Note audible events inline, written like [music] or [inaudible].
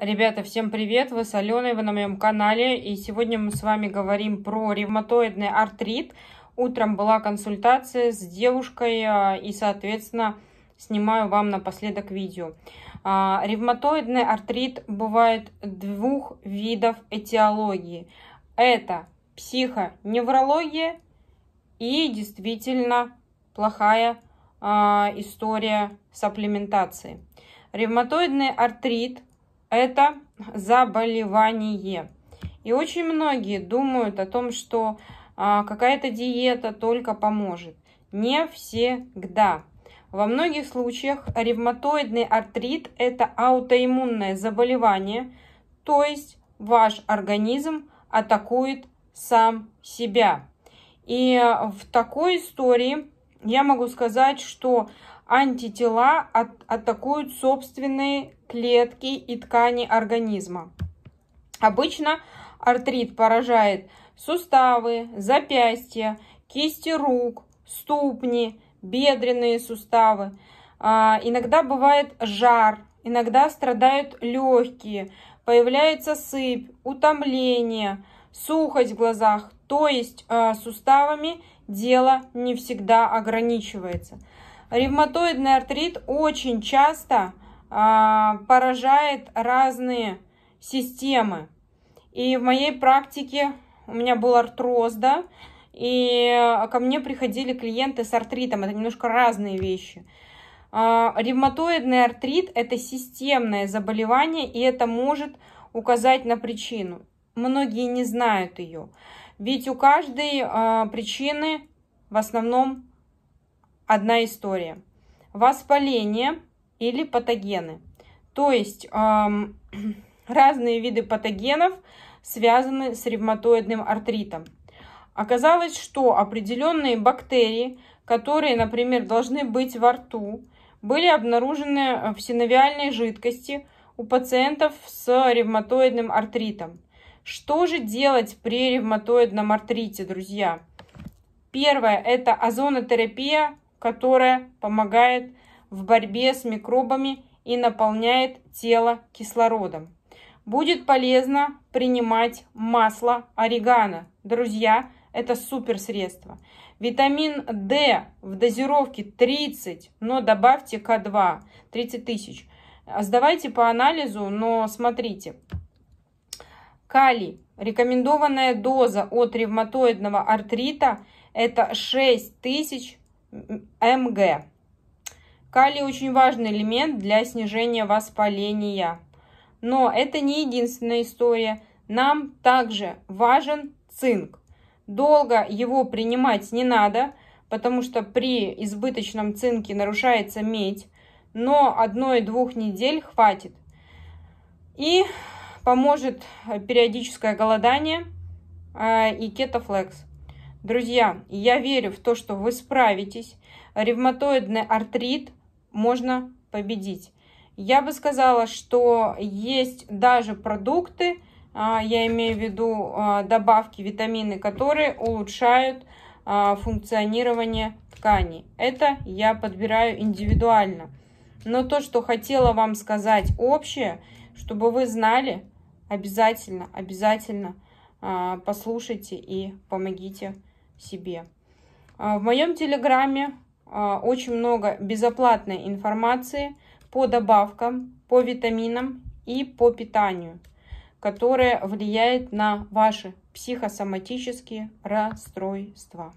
Ребята, всем привет! Вы с Аленой, вы на моем канале. И сегодня мы с вами говорим про ревматоидный артрит. Утром была консультация с девушкой а, и, соответственно, снимаю вам напоследок видео. А, ревматоидный артрит бывает двух видов этиологии. Это психоневрология и действительно плохая а, история сапплементации. Ревматоидный артрит – это заболевание. И очень многие думают о том, что а, какая-то диета только поможет. Не всегда. Во многих случаях ревматоидный артрит – это аутоиммунное заболевание, то есть ваш организм атакует сам себя. И в такой истории я могу сказать, что антитела от, атакуют собственные клетки и ткани организма. Обычно артрит поражает суставы, запястья, кисти рук, ступни, бедренные суставы. А, иногда бывает жар, иногда страдают легкие, появляется сыпь, утомление – сухость в глазах. То есть э, суставами дело не всегда ограничивается. Ревматоидный артрит очень часто а, поражает разные системы. И в моей практике у меня был артроз, да, и ко мне приходили клиенты с артритом. Это немножко разные вещи. А, ревматоидный артрит – это системное заболевание, и это может указать на причину многие не знают ее. Ведь у каждой э, причины в основном одна история. Воспаление или патогены. То есть э, [clears throat] разные виды патогенов связаны с ревматоидным артритом. Оказалось, что определенные бактерии, которые, например, должны быть во рту, были обнаружены э, в синовиальной жидкости у пациентов с ревматоидным артритом. Что же делать при ревматоидном артрите, друзья? Первое – это озонотерапия, которая помогает в борьбе с микробами и наполняет тело кислородом. Будет полезно принимать масло орегано. Друзья, это супер средство. Витамин D в дозировке 30, но добавьте К2, 30 тысяч. Сдавайте по анализу, но смотрите, Калий. Рекомендованная доза от ревматоидного артрита это 6000 мг. Калий очень важный элемент для снижения воспаления. Но это не единственная история. Нам также важен цинк. Долго его принимать не надо, потому что при избыточном цинке нарушается медь. Но одной-двух недель хватит. И Поможет э, периодическое голодание э, и кетофлекс. Друзья, я верю в то, что вы справитесь. Ревматоидный артрит можно победить. Я бы сказала, что есть даже продукты, а, я имею в виду а, добавки, витамины, которые улучшают а, функционирование тканей. Это я подбираю индивидуально. Но то, что хотела вам сказать общее, чтобы вы знали, Обязательно, обязательно а, послушайте и помогите себе. А, в моем телеграме а, очень много безоплатной информации по добавкам, по витаминам и по питанию, которое влияет на ваши психосоматические расстройства.